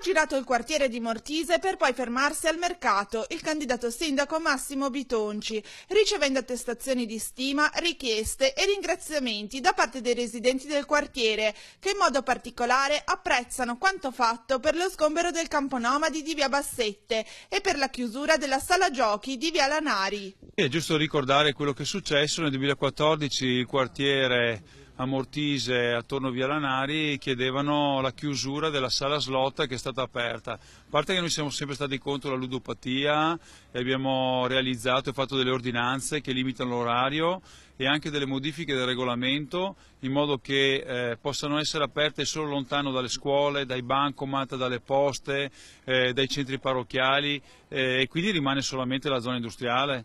girato il quartiere di Mortise per poi fermarsi al mercato il candidato sindaco Massimo Bitonci, ricevendo attestazioni di stima, richieste e ringraziamenti da parte dei residenti del quartiere, che in modo particolare apprezzano quanto fatto per lo sgombero del campo nomadi di via Bassette e per la chiusura della sala giochi di via Lanari. È giusto ricordare quello che è successo nel 2014, il quartiere a Mortise, attorno a Via Lanari, chiedevano la chiusura della sala slot che è stata aperta. A parte che noi siamo sempre stati contro la ludopatia e abbiamo realizzato e fatto delle ordinanze che limitano l'orario e anche delle modifiche del regolamento in modo che eh, possano essere aperte solo lontano dalle scuole, dai bancomat, dalle poste, eh, dai centri parrocchiali eh, e quindi rimane solamente la zona industriale.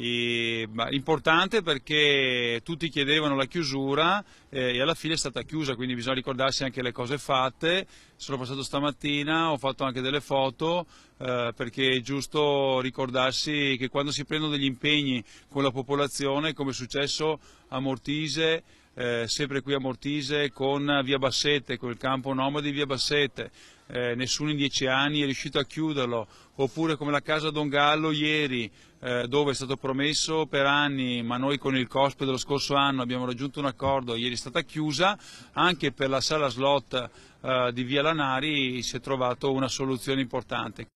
E, ma, importante perché tutti chiedevano la chiusura eh, e alla fine è stata chiusa, quindi bisogna ricordarsi anche le cose fatte. Sono passato stamattina, ho fatto anche delle foto, eh, perché è giusto ricordarsi che quando si prendono degli impegni con la popolazione, come è successo a Mortise, eh, sempre qui a Mortise con Via Bassette, col campo nomadi Via Bassette, eh, nessuno in dieci anni è riuscito a chiuderlo, oppure come la casa Don Gallo ieri, eh, dove è stato promesso per anni, ma noi con il COSPE dello scorso anno abbiamo raggiunto un accordo, ieri è stata chiusa, anche per la sala slot eh, di Via Lanari si è trovata una soluzione importante.